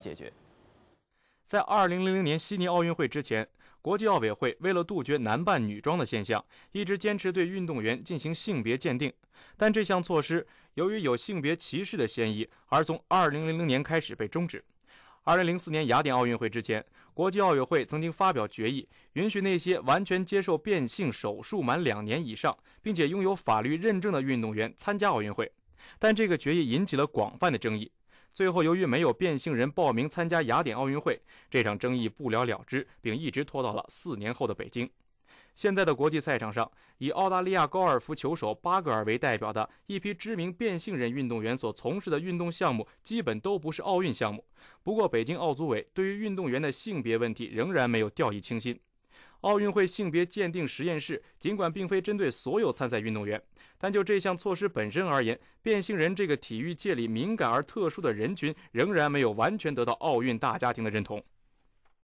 解决。在二零零零年悉尼奥运会之前，国际奥委会为了杜绝男扮女装的现象，一直坚持对运动员进行性别鉴定。但这项措施由于有性别歧视的嫌疑，而从二零零零年开始被终止。二零零四年雅典奥运会之前，国际奥委会曾经发表决议，允许那些完全接受变性手术满两年以上，并且拥有法律认证的运动员参加奥运会。但这个决议引起了广泛的争议。最后，由于没有变性人报名参加雅典奥运会，这场争议不了了之，并一直拖到了四年后的北京。现在的国际赛场上，以澳大利亚高尔夫球手巴格尔为代表的一批知名变性人运动员所从事的运动项目，基本都不是奥运项目。不过，北京奥组委对于运动员的性别问题仍然没有掉以轻心。奥运会性别鉴定实验室尽管并非针对所有参赛运动员，但就这项措施本身而言，变性人这个体育界里敏感而特殊的人群，仍然没有完全得到奥运大家庭的认同。